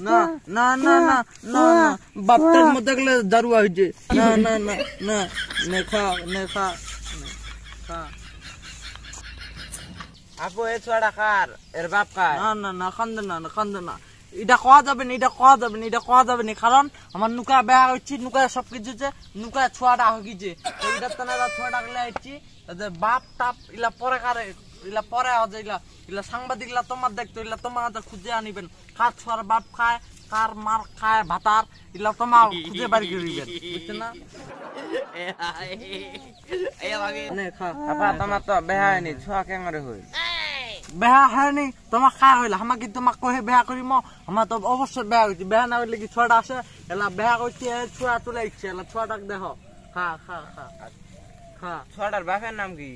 ना ना ना ना ना ना বাপটার মধ্যে গেলে দারুয়া হইছে না না না না নেখা নেখা খা আপু এ ছোড়া খার এর বাপ খায় না না না খান্দে না না খান্দে না এটা কোয়া যাবে না এটা কোয়া যাবে না এটা কোয়া যাবে না কারণ আমার নুকা বেহা হচ্ছে নুকা সব কিছু যে নুকা ছোয়াটা হগিছে তো এটা তো না ছোয়াটা বাপ টাপ এলা পরে কারে এলা পরে আজ এলা এলা সাংবাদিক তোমার দেখতো এলা তোমার হাতে খুঁজে আনিবেন কার ছোয়ার বাপ খায় কার মার খায় ভাতার এলা তোমার খুঁজে বাড়ি দিবেন বুঝছেন না তোমার তো বেহা হয়নি ছোয়া কেঙ্গারে হয়ে বেহা হয়নি তোমার খা হইলা আমাকে তোমাক কহে বেহা করি ম আমার তো অবশ্যই বেহা হইছি বেহা না হইলে কি ছোয়াটা আছে এলা বেহা করছি ছোয়া তুলে ইচ্ছে এলা ছোয়াটাকে দেখো খা খা খা ছোয়াটার বাপের নাম কি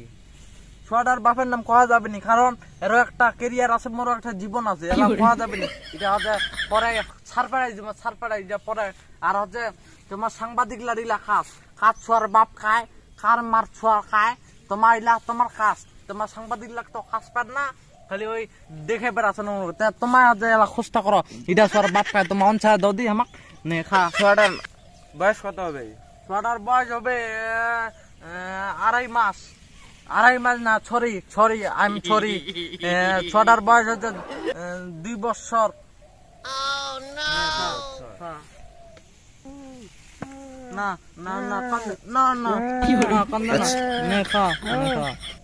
ছোয়াটার বাপের নাম কহা যাবে নি কারণ এর একটা কেরিয়ার আছে মোর একটা জীবন আছে এলা কহা যাবে নি এটা হচ্ছে পরে সারপাড়াই দিব সারপাড়াই দিয়া পরে আর হচ্ছে তোমার সাংবাদিক লাড়িলা খাস কাজ ছোয়ার বাপ খায় কার মার ছোয়া খায় তোমার ইলা তোমার কাজ তোমার সাংবাদিক লাগতো কাজ পার না খালি বাপ বয়স কত হবে বয়স হবে না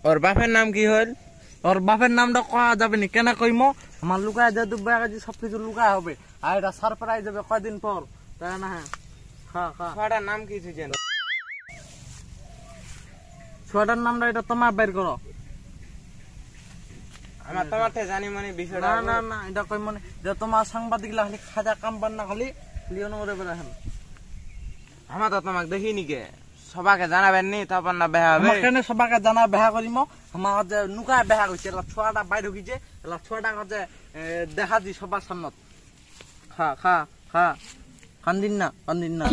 ওর বাপের নাম কি হল ওর বাপের নামটা কয়া যাবে নি কেন কইম আমার লুকায় যে দুব্বা কাজে সব কিছু লুকা হবে আর এটা সারপ্রাইজ যাবে কয়দিন পর তাই না হ্যাঁ হ্যাঁ নাম কি ছিল ছয়টার নামটা এটা তোমার বের করো আমার জানি মানে বিষয়টা না না না এটা কই মানে যে তোমার খালি খাজা কাম পান না খালি লিওনো মরে বেড়া হেন আমার তো তোমাকে দেখি নিকে সবাকে জানাবেন নি তারপর না বেহা হবে কেন সবাকে জানা বেহা করিম আমার নুকায় বেহা এলা ছোয়াটা বাইর এলা ছোয়াটা দেখা দি সবার সামনে খা খা খা কান্দিন না কান্দিন না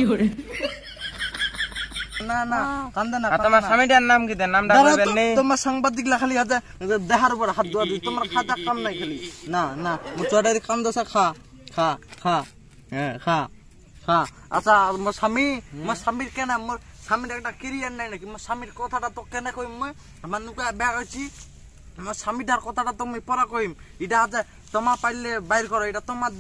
তোমার নাম কি সাংবাদিক খালি হাতে দেহার উপর হাত দোয়া দিই তোমার খাতা কাম নাই খালি না না মু খা খা খা হ্যাঁ খা হ্যাঁ আচ্ছা মোর স্বামী মোর স্বামীর কেন মোর স্বামীর একটা কেরিয়ার নাই নাকি মোর স্বামীর কথাটা তো কেন কইম মই আমার নুকা ব্যাগ আছি আছে তোমার এটা তোমার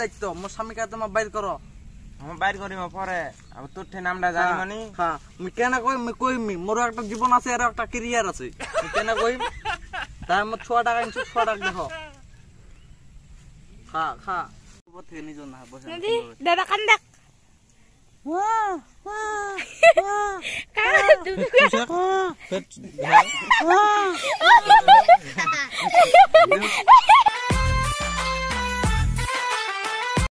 জীবন আছে আর একটা কেরিয়ার আছে কেন কই তাই আমার ছোয়া টাকা ইনছু ছোয়া টাকা দেখো খা খা দাদা কান Wah, wah, wah. Kalah juga. Wah. Iya, iya. Iya.